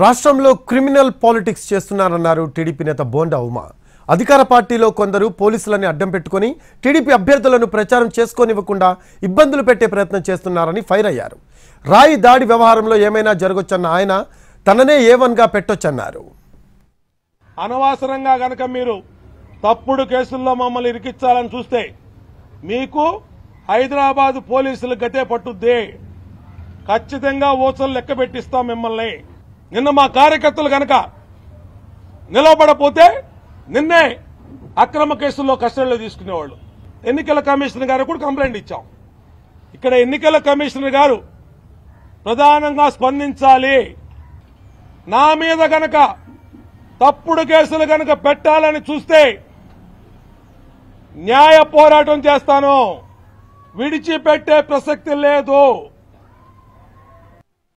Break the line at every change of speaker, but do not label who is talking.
రాష్ట్రంలో criminal politics చేస్తున్నారన్నారు TDP నేత బోండా ఉమా అధికార పార్టీలో కొందరు పోలీసులని అడ్డం పెట్టుకుని టీడీపీ అభ్యర్థులను ప్రచారం చేసుకోనివ్వకుండా ఇబ్బందులు పెట్టే ప్రయత్నం చేస్తున్నారని ఫైర్ అయ్యారు రాయి దాడి వ్యవహారంలో ఏమైనా జరగొచ్చన్న ఆయన తననే ఏవన్గా పెట్టొచ్చన్నారు
అనవసరంగా గనక మీరు తప్పుడు కేసుల్లో మమ్మల్ని ఇరికించాలని చూస్తే మీకు హైదరాబాద్ పోలీసులు గతే పట్టుద్ది ఖచ్చితంగా ఓచలు లెక్క పెట్టిస్తాం మిమ్మల్ని నిన్న మా కార్యకర్తలు గనక నిలవబడపోతే నిన్నే అక్రమ కేసుల్లో కస్టడీలో తీసుకునేవాళ్ళు ఎన్నికల కమిషనర్ గారు కూడా కంప్లైంట్ ఇచ్చాం ఇక్కడ ఎన్నికల కమిషనర్ గారు ప్రధానంగా స్పందించాలి నా మీద గనక తప్పుడు కేసులు గనక పెట్టాలని చూస్తే న్యాయ పోరాటం చేస్తాను విడిచిపెట్టే ప్రసక్తి లేదు